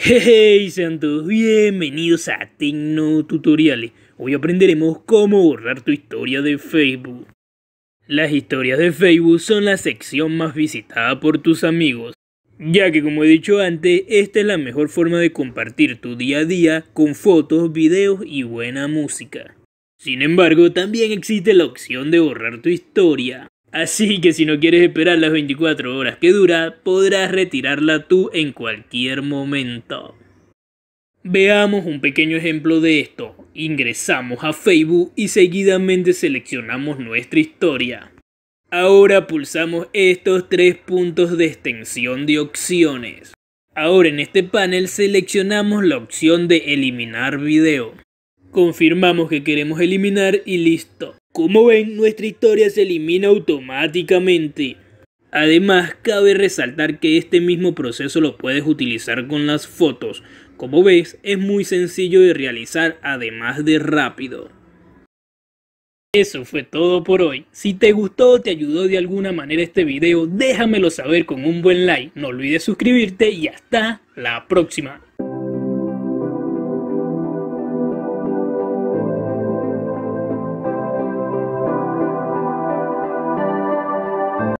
Hey, sean todos bienvenidos a Tecno Tutoriales. Hoy aprenderemos cómo borrar tu historia de Facebook. Las historias de Facebook son la sección más visitada por tus amigos, ya que como he dicho antes, esta es la mejor forma de compartir tu día a día con fotos, videos y buena música. Sin embargo, también existe la opción de borrar tu historia, Así que si no quieres esperar las 24 horas que dura, podrás retirarla tú en cualquier momento. Veamos un pequeño ejemplo de esto. Ingresamos a Facebook y seguidamente seleccionamos nuestra historia. Ahora pulsamos estos tres puntos de extensión de opciones. Ahora en este panel seleccionamos la opción de eliminar video. Confirmamos que queremos eliminar y listo. Como ven, nuestra historia se elimina automáticamente. Además, cabe resaltar que este mismo proceso lo puedes utilizar con las fotos. Como ves, es muy sencillo de realizar, además de rápido. Eso fue todo por hoy. Si te gustó o te ayudó de alguna manera este video, déjamelo saber con un buen like. No olvides suscribirte y hasta la próxima.